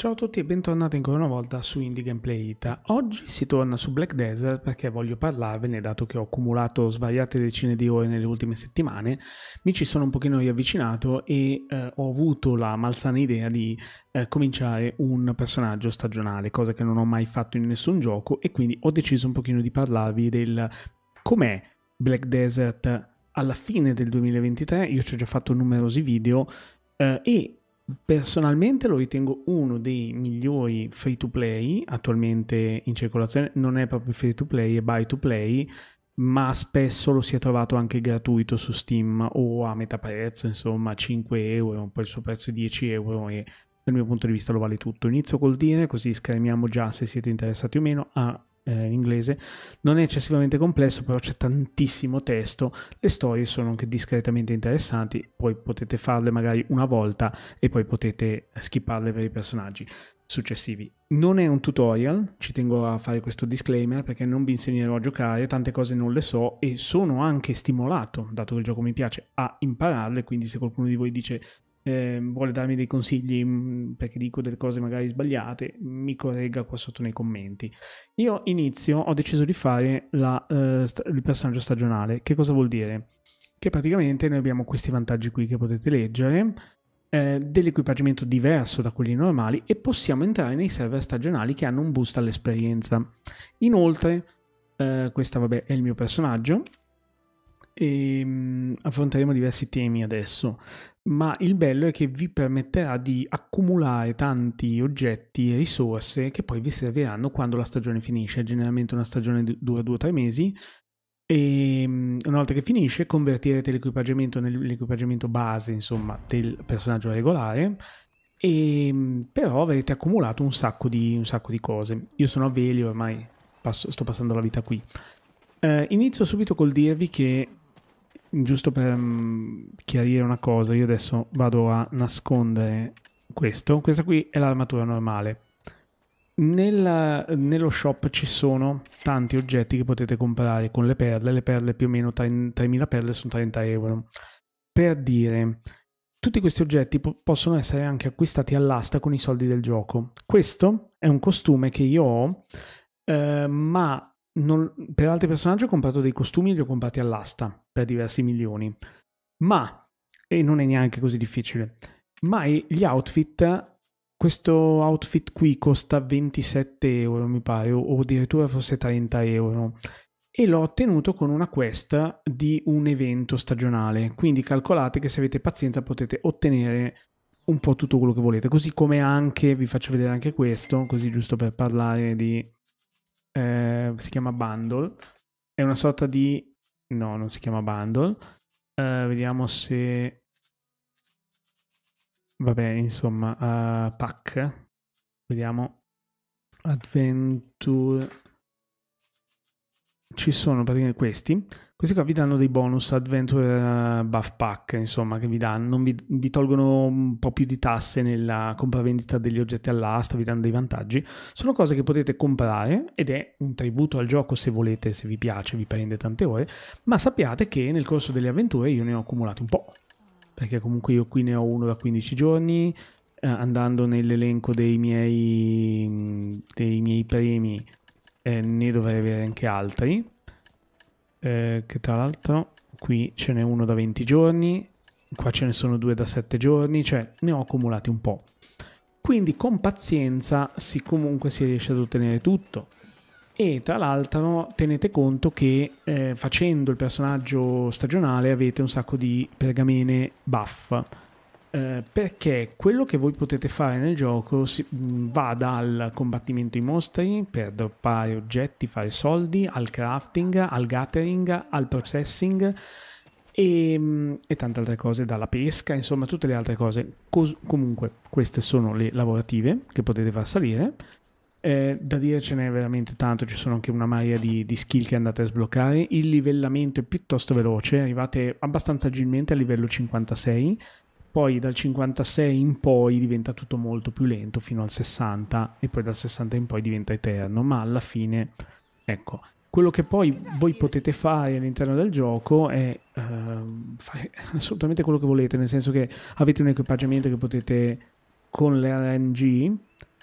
Ciao a tutti e bentornati ancora una volta su Indie Gameplay Ita. Oggi si torna su Black Desert perché voglio parlarvene, dato che ho accumulato svariate decine di ore nelle ultime settimane, mi ci sono un pochino riavvicinato e eh, ho avuto la malsana idea di eh, cominciare un personaggio stagionale, cosa che non ho mai fatto in nessun gioco e quindi ho deciso un pochino di parlarvi del com'è Black Desert alla fine del 2023, io ci ho già fatto numerosi video eh, e personalmente lo ritengo uno dei migliori free to play attualmente in circolazione, non è proprio free to play, è buy to play, ma spesso lo si è trovato anche gratuito su Steam o a metà prezzo, insomma 5 euro, poi il suo prezzo è 10 euro e dal mio punto di vista lo vale tutto. Inizio col dire, così schermiamo già se siete interessati o meno, a eh, in inglese, non è eccessivamente complesso, però c'è tantissimo testo, le storie sono anche discretamente interessanti, poi potete farle magari una volta e poi potete skipparle per i personaggi successivi. Non è un tutorial, ci tengo a fare questo disclaimer perché non vi insegnerò a giocare, tante cose non le so e sono anche stimolato, dato che il gioco mi piace, a impararle, quindi se qualcuno di voi dice eh, vuole darmi dei consigli mm, perché dico delle cose magari sbagliate, mi corregga qua sotto nei commenti. Io inizio, ho deciso di fare la, eh, il personaggio stagionale. Che cosa vuol dire? Che praticamente noi abbiamo questi vantaggi qui che potete leggere, eh, dell'equipaggiamento diverso da quelli normali e possiamo entrare nei server stagionali che hanno un boost all'esperienza. Inoltre, eh, questo vabbè è il mio personaggio, e ehm, affronteremo diversi temi adesso, ma il bello è che vi permetterà di accumulare tanti oggetti e risorse che poi vi serviranno quando la stagione finisce, generalmente una stagione dura due o tre mesi e ehm, una volta che finisce convertirete l'equipaggiamento nell'equipaggiamento base insomma del personaggio regolare e ehm, però avrete accumulato un sacco di, un sacco di cose. Io sono a Veli ormai, passo, sto passando la vita qui. Uh, inizio subito col dirvi che giusto per um, chiarire una cosa, io adesso vado a nascondere questo. Questa qui è l'armatura normale. Nella, nello shop ci sono tanti oggetti che potete comprare con le perle. Le perle più o meno 3.000 perle sono 30 euro. Per dire, tutti questi oggetti po possono essere anche acquistati all'asta con i soldi del gioco. Questo è un costume che io ho, eh, ma non, per altri personaggi ho comprato dei costumi e li ho comprati all'asta per diversi milioni. Ma, e non è neanche così difficile, ma gli outfit, questo outfit qui costa 27 euro mi pare, o, o addirittura forse 30 euro. E l'ho ottenuto con una quest di un evento stagionale. Quindi calcolate che se avete pazienza potete ottenere un po' tutto quello che volete. Così come anche, vi faccio vedere anche questo, così giusto per parlare di eh, si chiama Bundle, è una sorta di... no, non si chiama Bundle, eh, vediamo se... Vabbè, insomma, uh, pack, vediamo, Adventure, ci sono praticamente questi questi qua vi danno dei bonus Adventure eh, Buff Pack, insomma, che vi danno, vi, vi tolgono un po' più di tasse nella compravendita degli oggetti all'asta, vi danno dei vantaggi. Sono cose che potete comprare ed è un tributo al gioco se volete, se vi piace, vi prende tante ore, ma sappiate che nel corso delle avventure io ne ho accumulati un po', perché comunque io qui ne ho uno da 15 giorni, eh, andando nell'elenco dei miei, dei miei premi eh, ne dovrei avere anche altri eh, che tra l'altro qui ce n'è uno da 20 giorni, qua ce ne sono due da 7 giorni, cioè ne ho accumulati un po'. Quindi con pazienza si comunque si riesce ad ottenere tutto. E tra l'altro tenete conto che eh, facendo il personaggio stagionale avete un sacco di pergamene buff eh, perché quello che voi potete fare nel gioco si, mm, va dal combattimento i mostri per droppare oggetti, fare soldi, al crafting, al gathering, al processing e, mm, e tante altre cose, dalla pesca, insomma tutte le altre cose. Cos comunque queste sono le lavorative che potete far salire. Eh, da dire ce n'è veramente tanto, ci sono anche una marea di, di, skill che andate a sbloccare. Il livellamento è piuttosto veloce, arrivate abbastanza agilmente a livello 56 poi dal 56 in poi diventa tutto molto più lento fino al 60 e poi dal 60 in poi diventa eterno, ma alla fine ecco, quello che poi voi potete fare all'interno del gioco è eh, fare assolutamente quello che volete, nel senso che avete un equipaggiamento che potete con l'RNG,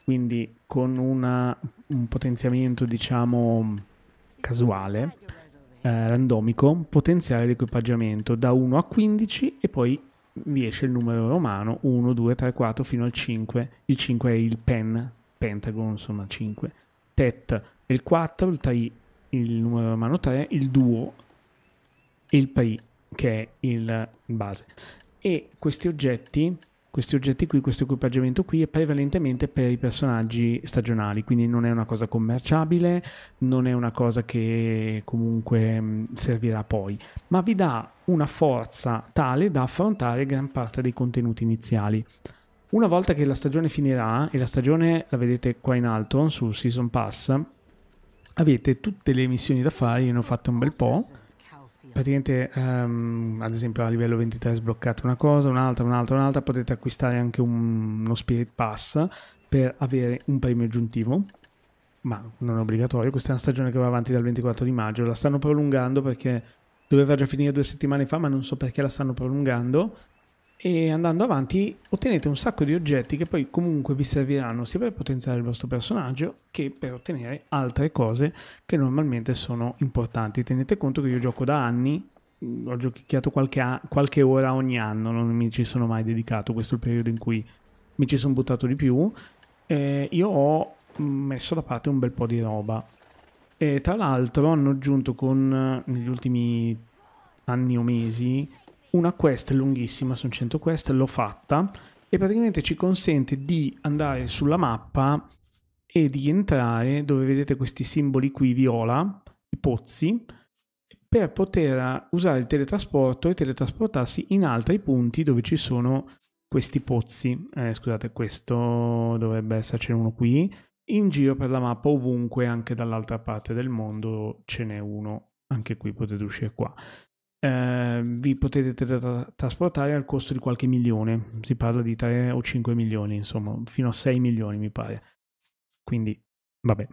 quindi con una, un potenziamento diciamo casuale, eh, randomico, potenziare l'equipaggiamento da 1 a 15 e poi vi esce il numero romano 1, 2, 3, 4 fino al 5. Il 5 è il pen, pentagon, insomma 5. Tet è il 4, il 3, il numero romano 3, il duo e il pri, che è il base. E questi oggetti questi oggetti qui, questo equipaggiamento qui è prevalentemente per i personaggi stagionali, quindi non è una cosa commerciabile, non è una cosa che comunque mm, servirà poi, ma vi dà una forza tale da affrontare gran parte dei contenuti iniziali. Una volta che la stagione finirà, e la stagione la vedete qua in alto su Season Pass, avete tutte le missioni da fare, io ne ho fatte un bel po', praticamente um, ad esempio a livello 23 sbloccate una cosa, un'altra, un'altra, un'altra, potete acquistare anche un, uno Spirit Pass per avere un premio aggiuntivo, ma non è obbligatorio, questa è una stagione che va avanti dal 24 di maggio, la stanno prolungando perché doveva già finire due settimane fa, ma non so perché la stanno prolungando e andando avanti ottenete un sacco di oggetti che poi comunque vi serviranno sia per potenziare il vostro personaggio che per ottenere altre cose che normalmente sono importanti. Tenete conto che io gioco da anni, mm, ho giochicchiato qualche, a- qualche ora ogni anno, non mi ci sono mai dedicato, questo è il periodo in cui mi ci sono buttato di più. Eh, io ho mm, messo da parte un bel po' di roba. E tra l'altro hanno aggiunto con eh, negli ultimi anni o mesi una quest lunghissima, sono 100 quest, l'ho fatta e praticamente ci consente di andare sulla mappa e di entrare dove vedete questi simboli qui viola, i pozzi, per poter usare il teletrasporto e teletrasportarsi in altri punti dove ci sono questi pozzi. Eh, scusate, questo dovrebbe esserci uno qui. In giro per la mappa ovunque, anche dall'altra parte del mondo, ce n'è uno. Anche qui potete uscire qua eh, vi potete trasportare al costo di qualche milione, si parla di 3 o 5 milioni, insomma, fino a 6 milioni mi pare. Quindi, vabbè.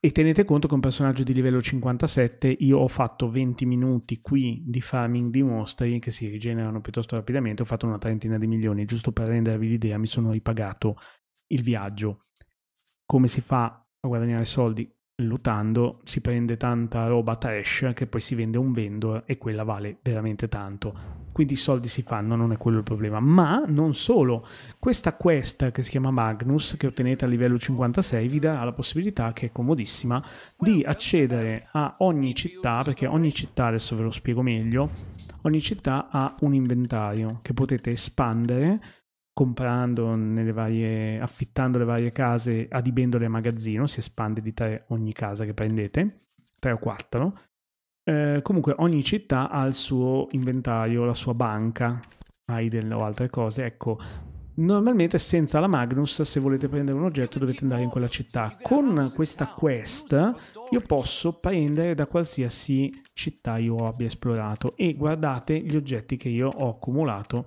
E tenete conto che un personaggio di livello 57, io ho fatto 20 minuti qui di farming di mostri che si rigenerano piuttosto rapidamente, ho fatto una trentina di milioni, giusto per rendervi l'idea, mi sono ripagato il viaggio. Come si fa a guadagnare soldi? lutando si prende tanta roba trash che poi si vende a un vendor e quella vale veramente tanto. Quindi i soldi si fanno, non è quello il problema. Ma non solo, questa quest che si chiama Magnus, che ottenete a livello 56, vi darà la possibilità, che è comodissima, di accedere a ogni città, perché ogni città, adesso ve lo spiego meglio, ogni città ha un inventario che potete espandere comprando nelle varie, affittando le varie case, adibendole a magazzino, si espande di tre ogni casa che prendete, tre o quattro. Eh, comunque ogni città ha il suo inventario, la sua banca, idle o altre cose, ecco. Normalmente senza la Magnus, se volete prendere un oggetto, dovete andare in quella città. Con questa quest io posso prendere da qualsiasi città io abbia esplorato e guardate gli oggetti che io ho accumulato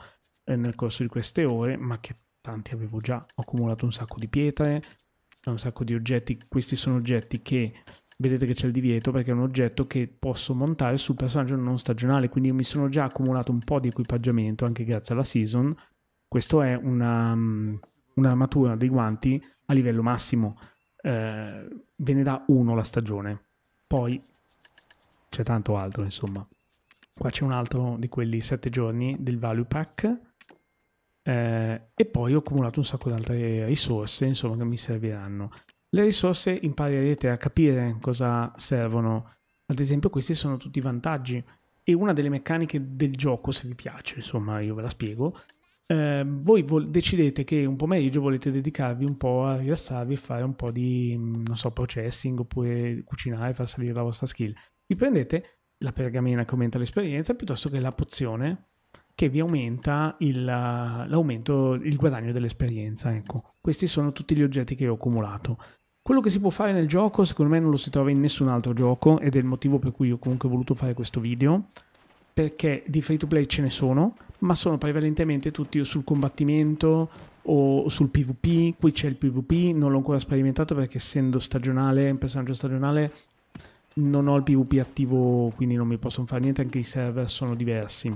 eh, nel corso di queste ore, ma che tanti avevo già. Ho accumulato un sacco di pietre, un sacco di oggetti. Questi sono oggetti che vedete che c'è il divieto perché è un oggetto che posso montare sul personaggio non stagionale, quindi io mi sono già accumulato un po' di equipaggiamento anche grazie alla season. Questo è una, mm, un'armatura dei guanti a livello massimo. Eh, ve ne dà uno la stagione, poi c'è tanto altro, insomma. Qua c'è un altro di quelli 7 giorni del value pack eh, e poi ho accumulato un sacco di altre risorse insomma che mi serviranno. Le risorse imparerete a capire cosa servono, ad esempio questi sono tutti i vantaggi e una delle meccaniche del gioco se vi piace insomma io ve la spiego. Eh, voi vol- decidete che un pomeriggio volete dedicarvi un po' a rilassarvi e fare un po' di, mm, non so, processing oppure cucinare, far salire la vostra skill. Vi prendete la pergamena che aumenta l'esperienza piuttosto che la pozione che vi aumenta il, l'aumento, il guadagno dell'esperienza. Ecco. Questi sono tutti gli oggetti che ho accumulato. Quello che si può fare nel gioco, secondo me, non lo si trova in nessun altro gioco ed è il motivo per cui ho comunque voluto fare questo video. Perché di free to play ce ne sono, ma sono prevalentemente tutti sul combattimento o sul PvP. Qui c'è il PvP, non l'ho ancora sperimentato perché essendo stagionale, un personaggio stagionale, non ho il PvP attivo, quindi non mi possono fare niente, anche i server sono diversi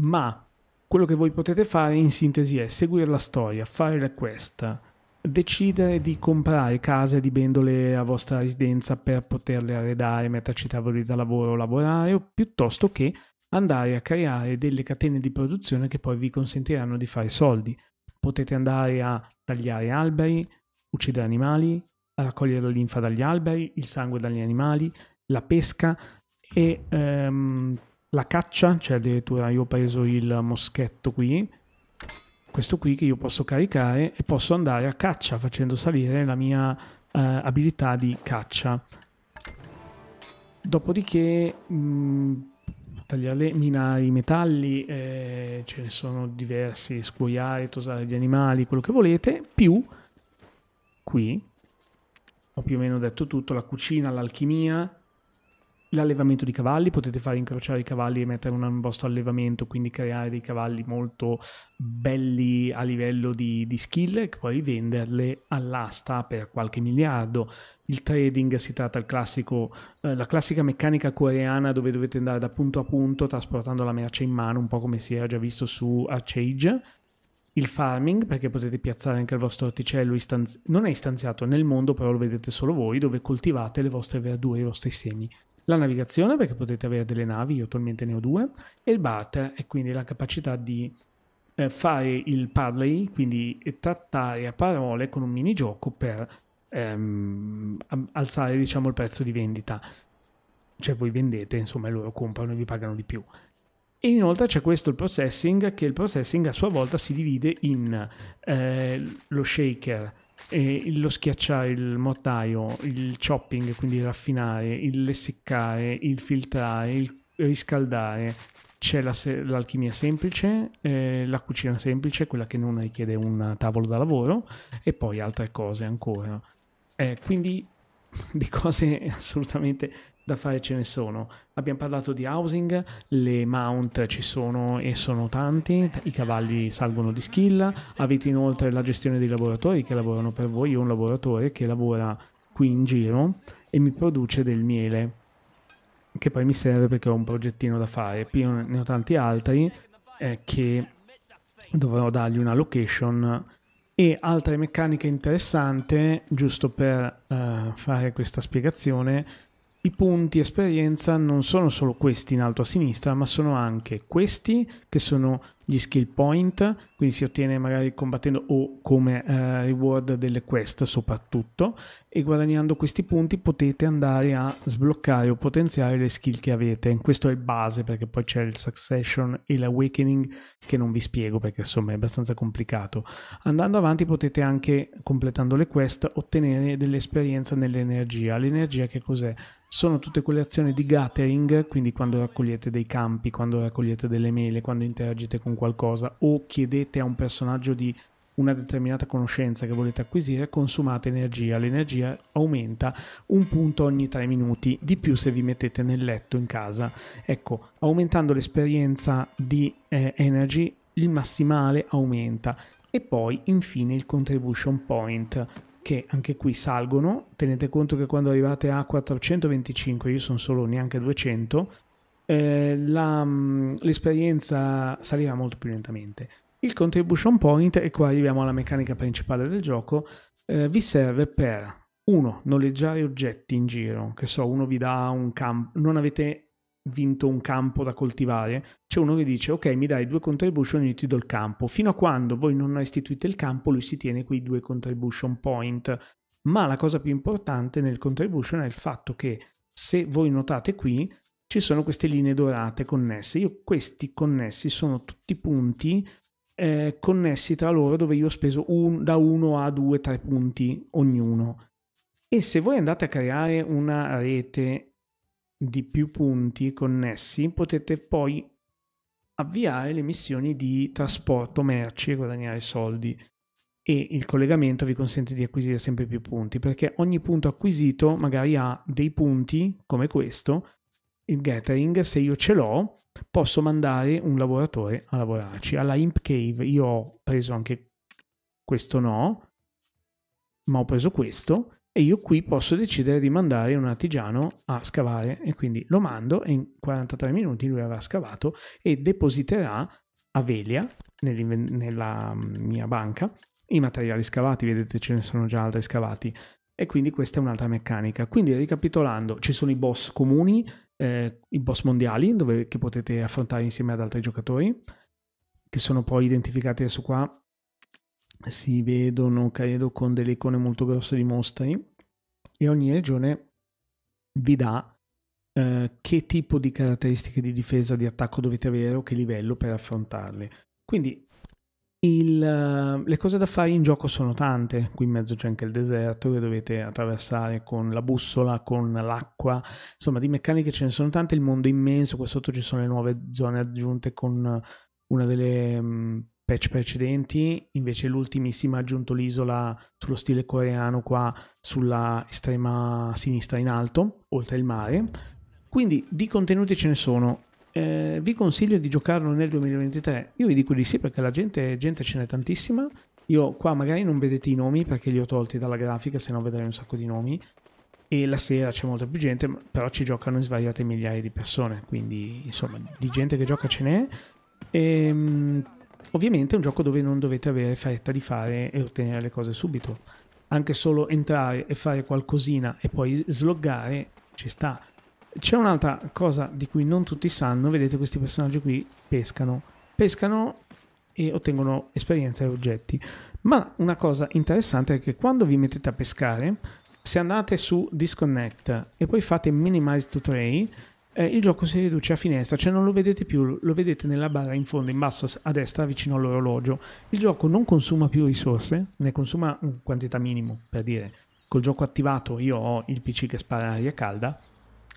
ma quello che voi potete fare in sintesi è seguire la storia, fare la quest, decidere di comprare case di bendole a vostra residenza per poterle arredare, metterci tavoli da lavoro, o lavorare, o piuttosto che andare a creare delle catene di produzione che poi vi consentiranno di fare soldi. Potete andare a tagliare alberi, uccidere animali, raccogliere la linfa dagli alberi, il sangue dagli animali, la pesca e... Um, la caccia, cioè addirittura io ho preso il moschetto qui, questo qui che io posso caricare e posso andare a caccia facendo salire la mia eh, abilità di caccia. Dopodiché mh, tagliare minare metalli, eh, ce ne sono diversi, scuoiare, tosare gli animali, quello che volete, più qui ho più o meno detto tutto, la cucina, l'alchimia, l'allevamento di cavalli, potete far incrociare i cavalli e mettere un vostro allevamento, quindi creare dei cavalli molto belli a livello di, di skill e poi venderle all'asta per qualche miliardo. Il trading si tratta classico, eh, la classica meccanica coreana dove dovete andare da punto a punto trasportando la merce in mano, un po' come si era già visto su Archage, il farming, perché potete piazzare anche il vostro orticello, istanzi- non è istanziato nel mondo, però lo vedete solo voi, dove coltivate le vostre verdure, i vostri semi la navigazione perché potete avere delle navi, io attualmente ne ho due, e il barter e quindi la capacità di eh, fare il parley, quindi trattare a parole con un minigioco per ehm, alzare diciamo il prezzo di vendita. Cioè voi vendete, insomma, e loro comprano e vi pagano di più. E inoltre c'è questo il processing, che il processing a sua volta si divide in eh, lo shaker eh, lo schiacciare, il mortaio, il chopping, quindi il raffinare, il lessiccare, il filtrare, il riscaldare. C'è la se- l'alchimia semplice, eh, la cucina semplice, quella che non richiede un tavolo da lavoro, e poi altre cose ancora. Eh, quindi di cose assolutamente da fare ce ne sono. Abbiamo parlato di housing, le mount ci sono e sono tanti, i cavalli salgono di skill, avete inoltre la gestione dei lavoratori che lavorano per voi, io ho un lavoratore che lavora qui in giro e mi produce del miele, che poi mi serve perché ho un progettino da fare, più ne ho tanti altri eh, che dovrò dargli una location e altre meccaniche interessanti, giusto per eh, fare questa spiegazione, i punti esperienza non sono solo questi in alto a sinistra, ma sono anche questi che sono gli skill point, quindi si ottiene magari combattendo o come eh, reward delle quest soprattutto, e guadagnando questi punti potete andare a sbloccare o potenziare le skill che avete. Questo è il base perché poi c'è il Succession e l'Awakening che non vi spiego perché insomma è abbastanza complicato. Andando avanti potete anche, completando le quest, ottenere dell'esperienza nell'energia. L'energia che cos'è? sono tutte quelle azioni di gathering, quindi quando raccogliete dei campi, quando raccogliete delle mele, quando interagite con qualcosa o chiedete a un personaggio di una determinata conoscenza che volete acquisire, consumate energia. L'energia aumenta un punto ogni tre minuti, di più se vi mettete nel letto in casa. Ecco, aumentando l'esperienza di eh, energy, il massimale aumenta. E poi infine il contribution point, che anche qui salgono. Tenete conto che quando arrivate a 425, io sono solo neanche 200, eh, la, mm, l'esperienza saliva molto più lentamente. Il contribution point, e qua arriviamo alla meccanica principale del gioco, eh, vi serve per 1. Noleggiare oggetti in giro, che so, uno vi dà un campo, non avete vinto un campo da coltivare, c'è uno che dice ok mi dai due contribution e io ti do il campo, fino a quando voi non restituite il campo lui si tiene quei due contribution point, ma la cosa più importante nel contribution è il fatto che se voi notate qui ci sono queste linee dorate connesse. Io questi connessi sono tutti punti eh, connessi tra loro dove io ho speso un, da 1 a 2, 3 punti ognuno. E se voi andate a creare una rete di più punti connessi, potete poi avviare le missioni di trasporto merci e guadagnare soldi. E il collegamento vi consente di acquisire sempre più punti, perché ogni punto acquisito magari ha dei punti come questo il gathering, se io ce l'ho, posso mandare un lavoratore a lavorarci. Alla Imp Cave io ho preso anche questo no, ma ho preso questo e io qui posso decidere di mandare un artigiano a scavare e quindi lo mando e in 43 minuti lui avrà scavato e depositerà a Velia nella mm, mia banca i materiali scavati, vedete ce ne sono già altri scavati e quindi questa è un'altra meccanica. Quindi ricapitolando, ci sono i boss comuni eh, i boss mondiali dove, che potete affrontare insieme ad altri giocatori che sono poi identificati adesso qua si vedono credo con delle icone molto grosse di mostri e ogni regione vi dà eh, che tipo di caratteristiche di difesa di attacco dovete avere o che livello per affrontarle. quindi il, eh, le cose da fare in gioco sono tante, qui in mezzo c'è anche il deserto che dovete attraversare con la bussola, con l'acqua, insomma di meccaniche ce ne sono tante, il mondo è immenso, qua sotto ci sono le nuove zone aggiunte con una delle mm, patch precedenti, invece l'ultimissima ha aggiunto l'isola sullo stile coreano qua sulla estrema sinistra in alto, oltre il mare. Quindi di contenuti ce ne sono, eh, vi consiglio di giocarlo nel 2023? Io vi dico di sì perché la gente, gente ce n'è tantissima. Io qua magari non vedete i nomi perché li ho tolti dalla grafica, se no vedrei un sacco di nomi. E la sera c'è molta più gente, però ci giocano svariate migliaia di persone, quindi insomma di gente che gioca ce n'è. E, ehm, ovviamente è un gioco dove non dovete avere fretta di fare e ottenere le cose subito. Anche solo entrare e fare qualcosina e poi sloggare ci sta c'è un'altra cosa di cui non tutti sanno, vedete questi personaggi qui pescano, pescano e ottengono esperienza e oggetti. Ma una cosa interessante è che quando vi mettete a pescare, se andate su disconnect e poi fate minimize to tray, eh, il gioco si riduce a finestra, cioè non lo vedete più, lo vedete nella barra in fondo, in basso a destra, vicino all'orologio. Il gioco non consuma più risorse, ne consuma un quantità minimo, per dire. Col gioco attivato io ho il PC che spara aria calda,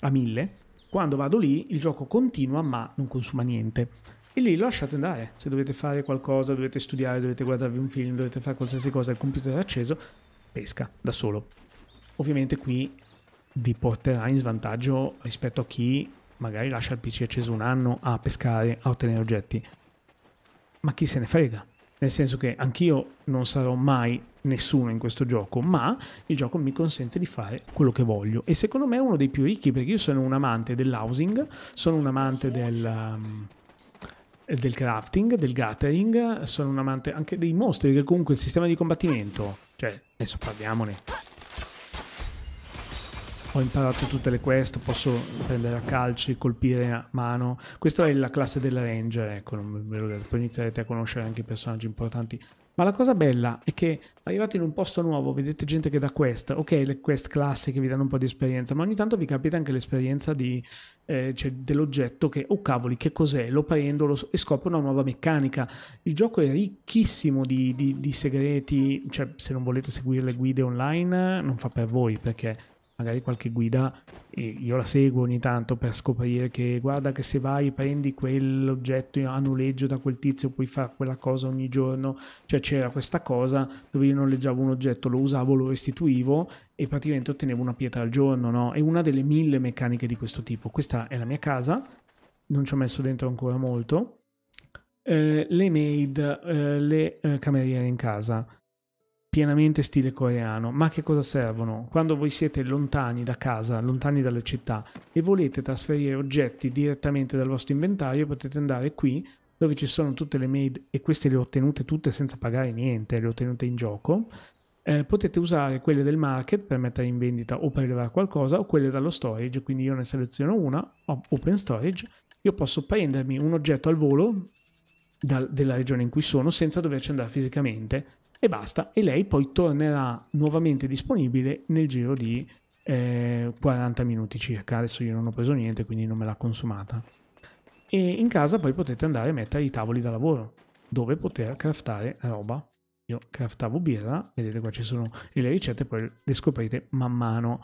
a 1000, quando vado lì il gioco continua ma non consuma niente. E lì lasciate andare, se dovete fare qualcosa, dovete studiare, dovete guardarvi un film, dovete fare qualsiasi cosa, il computer è acceso, pesca da solo. Ovviamente qui vi porterà in svantaggio rispetto a chi magari lascia il PC acceso un anno a pescare, a ottenere oggetti. Ma chi se ne frega? nel senso che anch'io non sarò mai nessuno in questo gioco, ma il gioco mi consente di fare quello che voglio e secondo me è uno dei più ricchi perché io sono un amante dell'housing, sono un amante del... Um, del crafting, del gathering, sono un amante anche dei mostri, che comunque il sistema di combattimento, cioè adesso parliamone, ho imparato tutte le quest, posso prendere a calci, colpire a mano. Questa è la classe della ranger, ecco, poi inizierete a conoscere anche i personaggi importanti. Ma la cosa bella è che arrivate in un posto nuovo, vedete gente che dà quest, ok, le quest classiche vi danno un po' di esperienza, ma ogni tanto vi capita anche l'esperienza eh, cioè, dell'oggetto che, oh cavoli, che cos'è? Lo prendo lo, e scopro una nuova meccanica. Il gioco è ricchissimo di, di, di segreti, cioè se non volete seguire le guide online non fa per voi perché magari qualche guida e io la seguo ogni tanto per scoprire che guarda che se vai prendi quell'oggetto a noleggio da quel tizio puoi fare quella cosa ogni giorno cioè c'era questa cosa dove io noleggiavo un oggetto lo usavo lo restituivo e praticamente ottenevo una pietra al giorno no? è una delle mille meccaniche di questo tipo questa è la mia casa non ci ho messo dentro ancora molto eh, le maid eh, le eh, cameriere in casa pienamente stile coreano. Ma che cosa servono? Quando voi siete lontani da casa, lontani dalle città e volete trasferire oggetti direttamente dal vostro inventario, potete andare qui dove ci sono tutte le made e queste le ho ottenute tutte senza pagare niente, le ho ottenute in gioco. Eh, potete usare quelle del market per mettere in vendita o per rilevare qualcosa o quelle dallo storage, quindi io ne seleziono una, open storage, io posso prendermi un oggetto al volo dal, della regione in cui sono senza doverci andare fisicamente e basta. E lei poi tornerà nuovamente disponibile nel giro di eh, 40 minuti circa. Adesso io non ho preso niente, quindi non me l'ha consumata. E in casa poi potete andare a mettere i tavoli da lavoro dove poter craftare roba. Io craftavo birra, vedete qua ci sono le ricette, poi le scoprite man mano.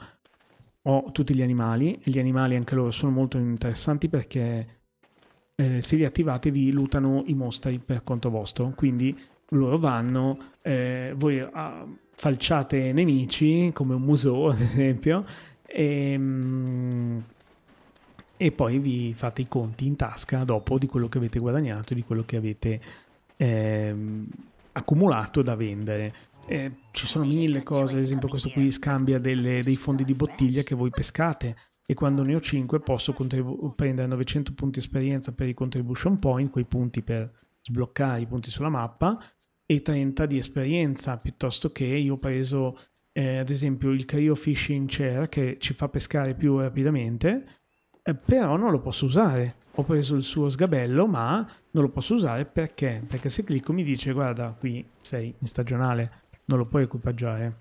Ho tutti gli animali, e gli animali anche loro sono molto interessanti perché eh, se li attivate vi lutano i mostri per conto vostro, quindi loro vanno, eh, voi ah, falciate nemici come un museo ad esempio e, mm, e, poi vi fate i conti in tasca dopo di quello che avete guadagnato, e di quello che avete eh, accumulato da vendere. Eh, ci sono mille cose, ad esempio questo qui scambia delle, dei fondi di bottiglia che voi pescate e quando ne ho 5 posso contribu- prendere 900 punti esperienza per i contribution point, quei punti per sbloccare i punti sulla mappa e 30 di esperienza, piuttosto che io ho preso eh, ad esempio il cryo fishing chair che ci fa pescare più rapidamente, eh, però non lo posso usare. Ho preso il suo sgabello, ma non lo posso usare perché? Perché se clicco mi dice guarda qui sei in stagionale, non lo puoi equipaggiare.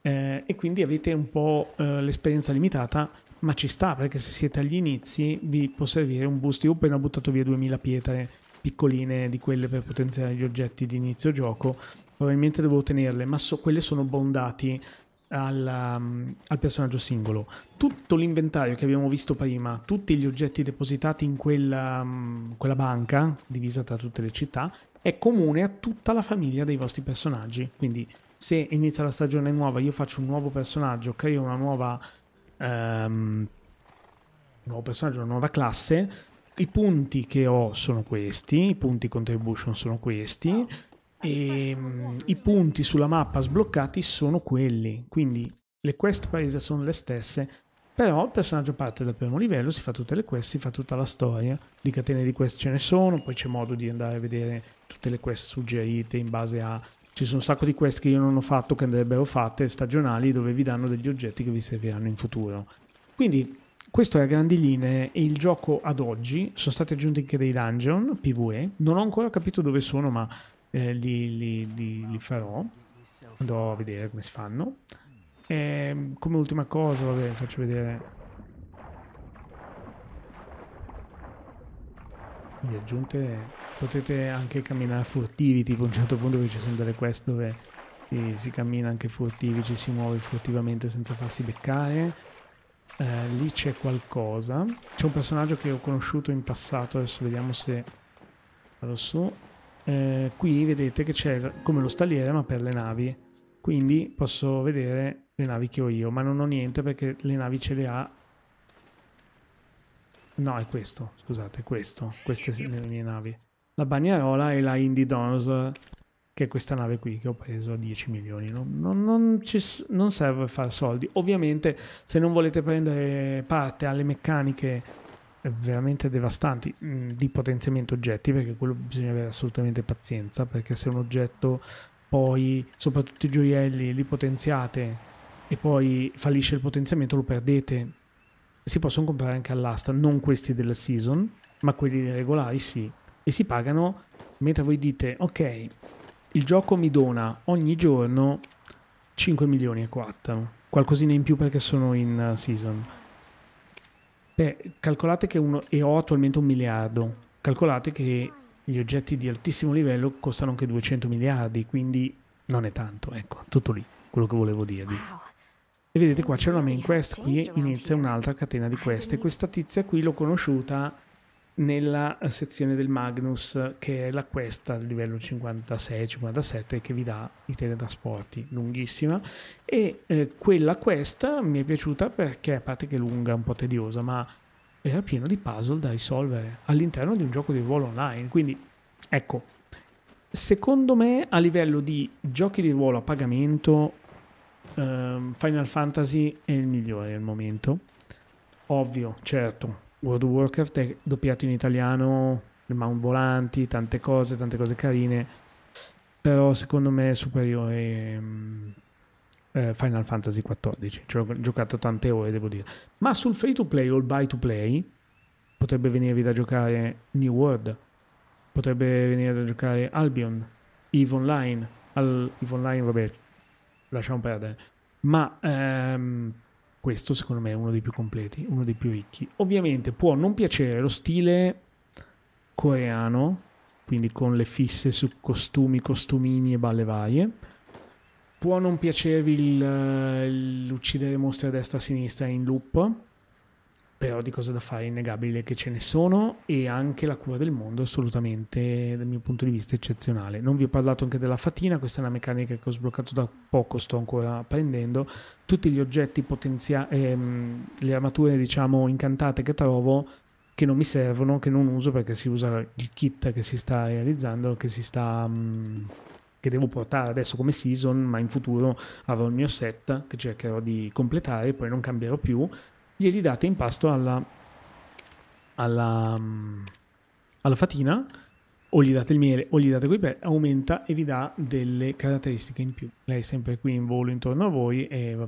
Eh, e quindi avete un po' eh, l'esperienza limitata, ma ci sta perché se siete agli inizi vi può servire un boost. Io ho appena buttato via 2000 pietre piccoline di quelle per potenziare gli oggetti di inizio gioco, probabilmente devo tenerle, ma so, quelle sono bondati al, um, al, personaggio singolo. Tutto l'inventario che abbiamo visto prima, tutti gli oggetti depositati in quella, um, quella banca, divisa tra tutte le città, è comune a tutta la famiglia dei vostri personaggi. Quindi se inizia la stagione nuova, io faccio un nuovo personaggio, creo una nuova... Um, nuovo personaggio, una nuova classe, i punti che ho sono questi, i punti contribution sono questi, e ehm, i punti sulla mappa sbloccati sono quelli, quindi le quest prese sono le stesse, però il personaggio parte dal primo livello, si fa tutte le quest, si fa tutta la storia, di catene di quest ce ne sono, poi c'è modo di andare a vedere tutte le quest suggerite in base a... Ci sono un sacco di quest che io non ho fatto, che andrebbero fatte, stagionali, dove vi danno degli oggetti che vi serviranno in futuro. Quindi questo è a grandi linee il gioco ad oggi. Sono stati aggiunti anche dei dungeon PvE. Non ho ancora capito dove sono, ma eh, li, li, li, li, farò. Andrò a vedere come si fanno. E, ehm, come ultima cosa, vabbè, faccio vedere. Le aggiunte potete anche camminare furtivi, tipo a un certo punto che ci sono delle quest dove si cammina anche furtivi, ci si muove furtivamente senza farsi beccare eh, lì c'è qualcosa. C'è un personaggio che ho conosciuto in passato, adesso vediamo se vado su. Eh, qui vedete che c'è come lo stalliere ma per le navi. Quindi posso vedere le navi che ho io, ma non ho niente perché le navi ce le ha... No, è questo, scusate, questo. Queste sono le mie navi. La bagnarola e la Indy Dons che è questa nave qui che ho preso a 10 milioni. No? Non, non, ci, non serve fare soldi. Ovviamente se non volete prendere parte alle meccaniche eh, veramente devastanti mm, di potenziamento oggetti perché quello bisogna avere assolutamente pazienza perché se un oggetto poi soprattutto i gioielli li potenziate e poi fallisce il potenziamento lo perdete si possono comprare anche all'asta non questi della season ma quelli regolari sì e si pagano mentre voi dite ok il gioco mi dona ogni giorno 5 milioni e 4, qualcosina in più perché sono in eh, season. Beh, calcolate che uno, e ho attualmente un miliardo, calcolate che gli oggetti di altissimo livello costano anche 200 miliardi, quindi non è tanto, ecco, tutto lì, quello che volevo dirvi. E vedete qua c'è una main quest, qui inizia un'altra catena di queste. Questa tizia qui l'ho conosciuta nella sezione del Magnus che è la questa al livello 56-57 che vi dà i teletrasporti lunghissima e eh, quella questa mi è piaciuta perché a parte che è lunga un po' tediosa ma era pieno di puzzle da risolvere all'interno di un gioco di ruolo online quindi ecco secondo me a livello di giochi di ruolo a pagamento eh, Final Fantasy è il migliore al momento ovvio certo World of Warcraft è doppiato in italiano, le mount volanti, tante cose, tante cose carine, però secondo me è superiore ehm, eh, Final Fantasy XIV, cioè ho giocato tante ore devo dire. Ma sul free to play o il buy to play potrebbe venirvi da giocare New World, potrebbe venire da giocare Albion, EVE Online, Al, EVE Online vabbè lasciamo perdere, ma... Ehm, questo secondo me è uno dei più completi, uno dei più ricchi. Ovviamente può non piacere lo stile coreano, quindi con le fisse su costumi, costumini e balle varie. Può non piacervi l'uccidere eh, mostri a destra e a sinistra in loop, però di cose da fare è innegabile che ce ne sono e anche la cura del mondo assolutamente dal mio punto di vista eccezionale. Non vi ho parlato anche della fatina, questa è una meccanica che ho sbloccato da poco, sto ancora prendendo. Tutti gli oggetti potenziali, ehm, le armature diciamo incantate che trovo che non mi servono, che non uso perché si usa il kit che si sta realizzando, che si sta... Mh, mm, che devo portare adesso come season, ma in futuro avrò il mio set che cercherò di completare, poi non cambierò più glieli date in pasto alla, alla, mm, alla fatina o gli date il miele o gli date quei pezzi, aumenta e vi dà delle caratteristiche in più. Lei è sempre qui in volo intorno a voi e va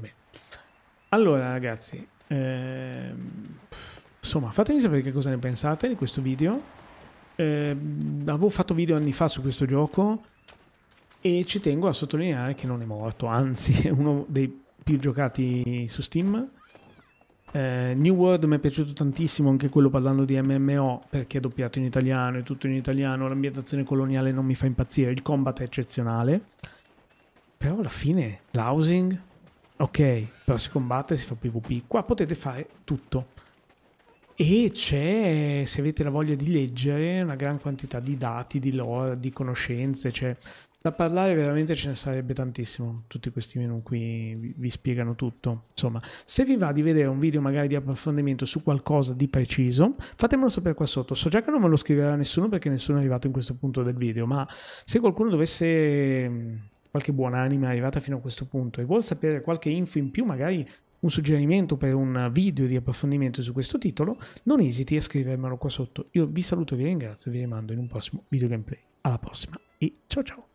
Allora ragazzi, ehm, insomma fatemi sapere che cosa ne pensate di questo video. Eh, avevo fatto video anni fa su questo gioco e ci tengo a sottolineare che non è morto, anzi è uno dei più giocati su Steam eh, New World mi è piaciuto tantissimo anche quello parlando di MMO perché è doppiato in italiano, è tutto in italiano, l'ambientazione coloniale non mi fa impazzire, il combat è eccezionale. Però alla fine l'housing, ok, però si combatte, si fa PvP. Qua potete fare tutto. E c'è, se avete la voglia di leggere, una gran quantità di dati, di lore, di conoscenze. Cioè, da parlare veramente ce ne sarebbe tantissimo, tutti questi menu qui vi spiegano tutto. Insomma, se vi va di vedere un video magari di approfondimento su qualcosa di preciso, fatemelo sapere qua sotto. So già che non me lo scriverà nessuno perché nessuno è arrivato in questo punto del video, ma se qualcuno dovesse mm, qualche buona anima è arrivata fino a questo punto e vuol sapere qualche info in più, magari un suggerimento per un video di approfondimento su questo titolo, non esiti a scrivermelo qua sotto. Io vi saluto, vi ringrazio e vi rimando in un prossimo video gameplay. Alla prossima e ciao ciao!